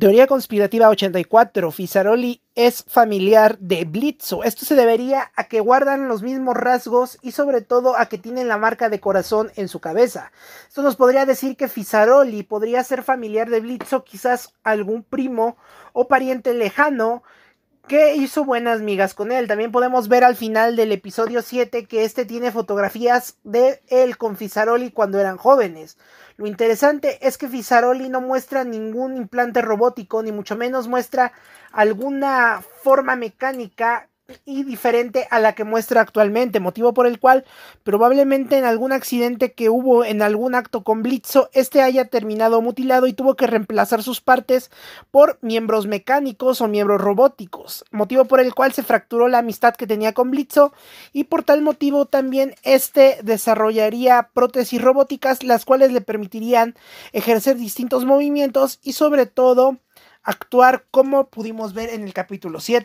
Teoría conspirativa 84. Fisaroli es familiar de Blitzo. Esto se debería a que guardan los mismos rasgos y sobre todo a que tienen la marca de corazón en su cabeza. Esto nos podría decir que Fisaroli podría ser familiar de Blitzo, quizás algún primo o pariente lejano ¿Qué hizo buenas migas con él. También podemos ver al final del episodio 7 que este tiene fotografías de él con Fisaroli cuando eran jóvenes. Lo interesante es que Fisaroli no muestra ningún implante robótico, ni mucho menos muestra alguna forma mecánica y diferente a la que muestra actualmente, motivo por el cual probablemente en algún accidente que hubo en algún acto con Blitzo, este haya terminado mutilado y tuvo que reemplazar sus partes por miembros mecánicos o miembros robóticos, motivo por el cual se fracturó la amistad que tenía con Blitzo y por tal motivo también este desarrollaría prótesis robóticas las cuales le permitirían ejercer distintos movimientos y sobre todo actuar como pudimos ver en el capítulo 7.